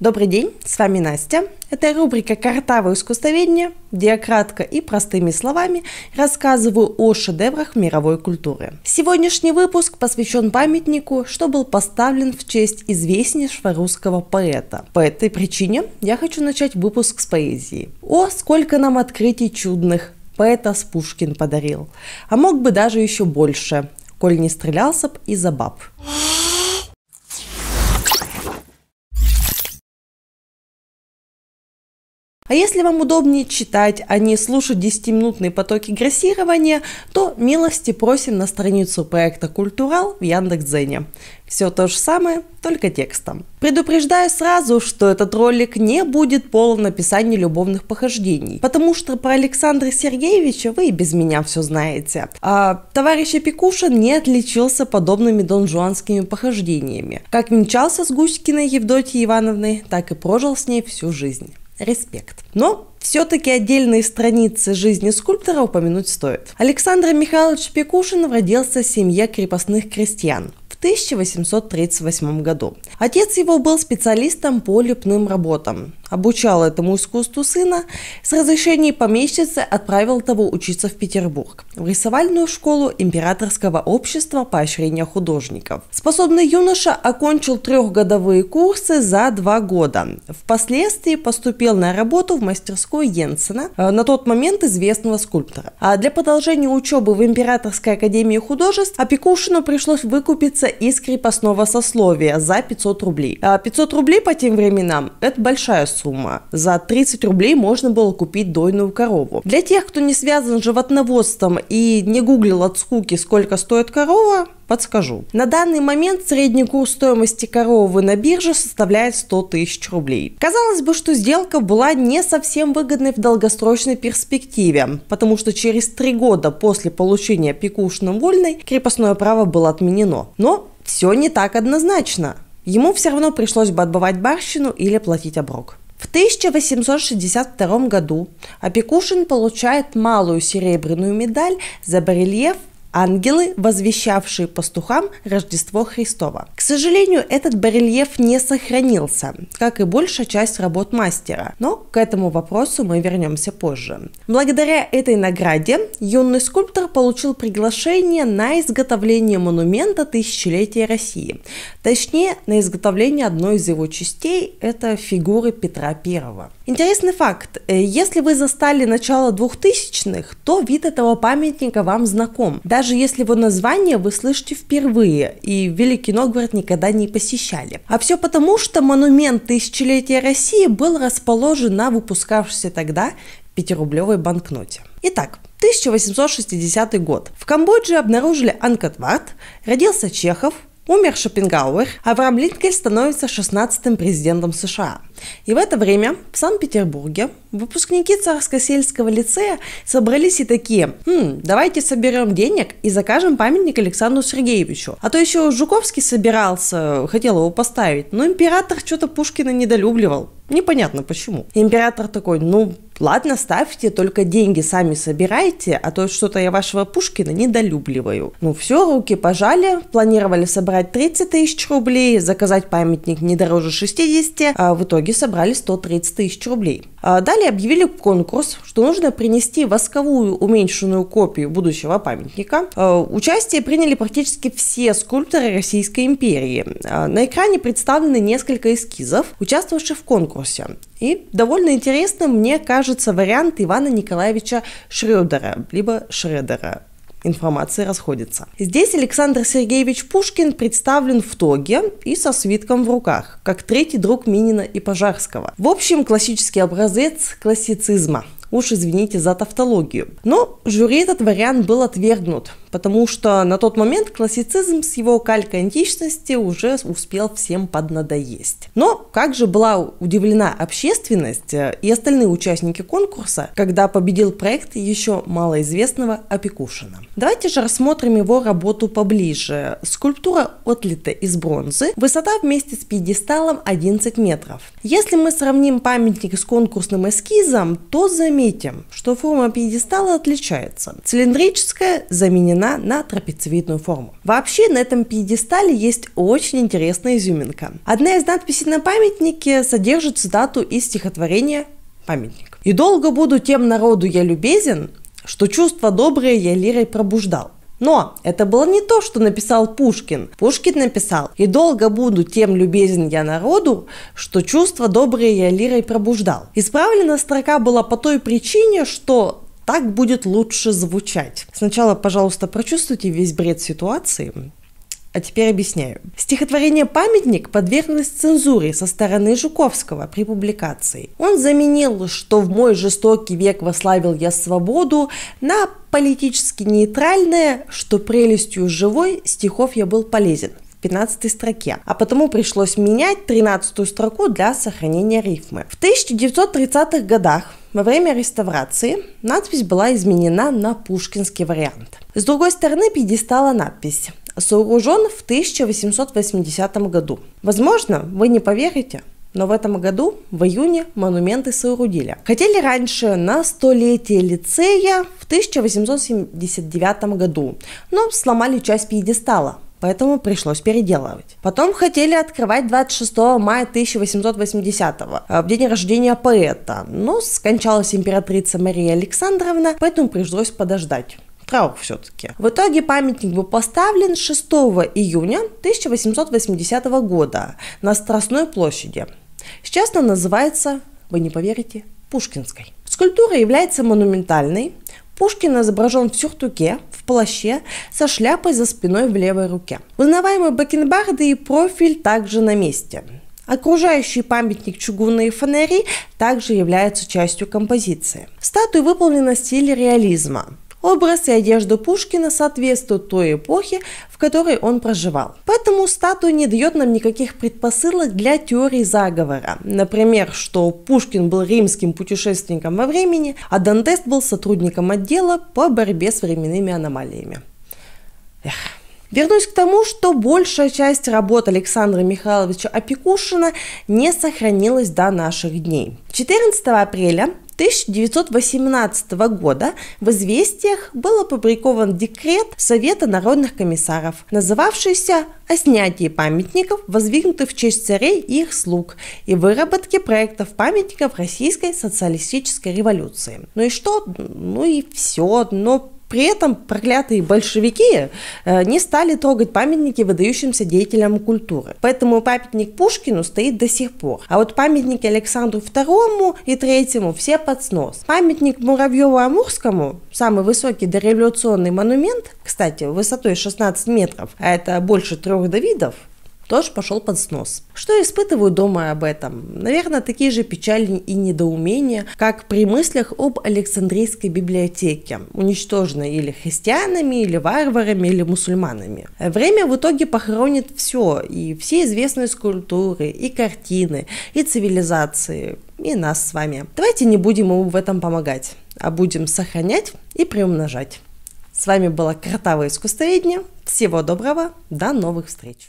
Добрый день, с вами Настя. Это рубрика «Картавое искусствоведение», где я кратко и простыми словами рассказываю о шедеврах мировой культуры. Сегодняшний выпуск посвящен памятнику, что был поставлен в честь известнейшего русского поэта. По этой причине я хочу начать выпуск с поэзии. О, сколько нам открытий чудных поэтас Пушкин подарил. А мог бы даже еще больше, коль не стрелялся б из-за баб. А если вам удобнее читать, а не слушать 10-минутные потоки грассирования, то милости просим на страницу проекта «Культурал» в Яндекс.Дзене. Все то же самое, только текстом. Предупреждаю сразу, что этот ролик не будет полон описаний любовных похождений, потому что про Александра Сергеевича вы и без меня все знаете. А товарищ Пекушин не отличился подобными донжуанскими похождениями. Как венчался с Гуськиной Евдотьей Ивановной, так и прожил с ней всю жизнь. Респект. Но все-таки отдельные страницы жизни скульптора упомянуть стоит. Александр Михайлович Пекушин родился в семье крепостных крестьян. в 1838 году. Отец его был специалистом по лепным работам обучал этому искусству сына, с разрешения помещицы отправил того учиться в Петербург, в рисовальную школу Императорского общества поощрения художников. Способный юноша окончил трехгодовые курсы за два года. Впоследствии поступил на работу в мастерскую Йенсена, э, на тот момент известного скульптора. А для продолжения учебы в Императорской академии художеств Опекушину пришлось выкупиться из крепостного сословия за 500 рублей. 500 а рублей по тем временам – это большая сумма сумма. За 30 рублей можно было купить дойную корову. Для тех, кто не связан с животноводством и не гуглил от скуки, сколько стоит корова, подскажу. На данный момент средний курс стоимости коровы на бирже составляет 100 тысяч рублей. Казалось бы, что сделка была не совсем выгодной в долгосрочной перспективе, потому что через три года после получения пекушным вольной крепостное право было отменено. Но все не так однозначно. Ему все равно пришлось бы отбывать барщину или платить оброк. В 1862 году Апекушин получает малую серебряную медаль за барельеф ангелы, возвещавшие пастухам Рождество Христово. К сожалению, этот барельеф не сохранился, как и большая часть работ мастера, но к этому вопросу мы вернемся позже. Благодаря этой награде юный скульптор получил приглашение на изготовление монумента тысячелетия России, точнее на изготовление одной из его частей – это фигуры Петра Первого. Интересный факт. Э, если вы застали начало 2000-х, то вид этого памятника вам знаком. Даже если его название вы слышите впервые и Великий Новгород никогда не посещали. А все потому, что монумент тысячелетия России был расположен на выпускавшейся тогда 5-рублевой банкноте. Итак, 1860 год. В Камбодже обнаружили Анкатват, родился Чехов, Умер Шопенгауэр, а Авраам Линкольн становится 16-м президентом США. И в это время в Санкт-Петербурге выпускники Царско-сельского лицея собрались и такие, хм, давайте соберем денег и закажем памятник Александру Сергеевичу. А то еще Жуковский собирался, хотел его поставить, но император что-то Пушкина недолюбливал. Непонятно почему. Император такой, ну ладно, ставьте, только деньги сами собирайте, а то что-то я вашего Пушкина недолюбливаю. Ну все, руки пожали, планировали собрать 30 тысяч рублей, заказать памятник не дороже 60, а в итоге собрали 130 тысяч рублей. А, далее объявили конкурс, что нужно принести восковую уменьшенную копию будущего памятника. А, участие приняли практически все скульпторы Российской империи. А, на экране представлены несколько эскизов, участвовавших в конкурсе. И довольно интересным мне кажется вариант Ивана Николаевича Шредера, либо Шредера информация расходится. Здесь Александр Сергеевич Пушкин представлен в тоге и со свитком в руках, как третий друг Минина и Пожарского. В общем, классический образец классицизма – Уж извините за тавтологию. Но жюри этот вариант был отвергнут, потому что на тот момент классицизм с его калькой античности уже успел всем поднадоесть. Но как же была удивлена общественность э, и остальные участники конкурса, когда победил проект еще малоизвестного Опекушина. Давайте же рассмотрим его работу поближе. Скульптура отлита из бронзы, высота вместе с пьедесталом 11 метров. Если мы сравним памятник с конкурсным эскизом, то заметим, Заметим, что форма пьедестала отличается. Цилиндрическая заменена на трапециевидную форму. Вообще на этом пьедестале есть очень интересная изюминка. Одна из надписей на памятнике содержит цитату из стихотворения «Памятник». «И долго буду тем народу я любезен, что чувство доброе я лирой пробуждал, но это было не то, что написал Пушкин. Пушкин написал «И долго буду тем любезен я народу, что чувство добрые я лирой пробуждал». Исправлена строка была по той причине, что так будет лучше звучать. Сначала, пожалуйста, прочувствуйте весь бред ситуации, а теперь объясняю. Стихотворение «Памятник» подверглось цензуре со стороны Жуковского при публикации. Он заменил, что в мой жестокий век вославил я свободу, на политически нейтральное, что прелестью живой стихов я был полезен. В 15 строке, а потому пришлось менять 13 строку для сохранения рифмы. В 1930-х годах во время реставрации надпись была изменена на пушкинский вариант. С другой стороны пьедестала надпись сооружен в 1880 году. Возможно, вы не поверите, но в этом году, в июне, монументы соорудили. Хотели раньше на столетие лицея в 1879 году, но сломали часть пьедестала, поэтому пришлось переделывать. Потом хотели открывать 26 мая 1880 э, в день рождения поэта, но скончалась императрица Мария Александровна, поэтому пришлось подождать травах все-таки. В итоге памятник был поставлен 6 июня 1880 года на Страстной площади. Сейчас она называется, вы не поверите, Пушкинской. Скульптура является монументальной. Пушкин изображен в сюртуке, в плаще, со шляпой за спиной в левой руке. Узнаваемые бакенбарды и профиль также на месте. Окружающий памятник чугунные фонари также являются частью композиции. Статуя выполнена в стиле реализма. Образ и одежда Пушкина соответствуют той эпохе, в которой он проживал. Поэтому статуя не дает нам никаких предпосылок для теории заговора. Например, что Пушкин был римским путешественником во времени, а Дантест был сотрудником отдела по борьбе с временными аномалиями. Эх. Вернусь к тому, что большая часть работ Александра Михайловича Опекушина не сохранилась до наших дней. 14 апреля 1918 года в «Известиях» был опубликован декрет Совета народных комиссаров, называвшийся «О снятии памятников, воздвигнутых в честь царей и их слуг, и выработке проектов памятников Российской социалистической революции». Ну и что? Ну и все. Но при этом проклятые большевики э, не стали трогать памятники выдающимся деятелям культуры. Поэтому памятник Пушкину стоит до сих пор. А вот памятники Александру II и III все под снос. Памятник Муравьеву-Амурскому, самый высокий дореволюционный монумент, кстати, высотой 16 метров, а это больше трех Давидов, тоже пошел под снос. Что я испытываю, думая об этом? Наверное, такие же печали и недоумения, как при мыслях об Александрийской библиотеке, уничтоженной или христианами, или варварами, или мусульманами. Время в итоге похоронит все, и все известные скульптуры, и картины, и цивилизации, и нас с вами. Давайте не будем ему в этом помогать, а будем сохранять и приумножать. С вами была Кротовая Искусствоведня. Всего доброго, до новых встреч!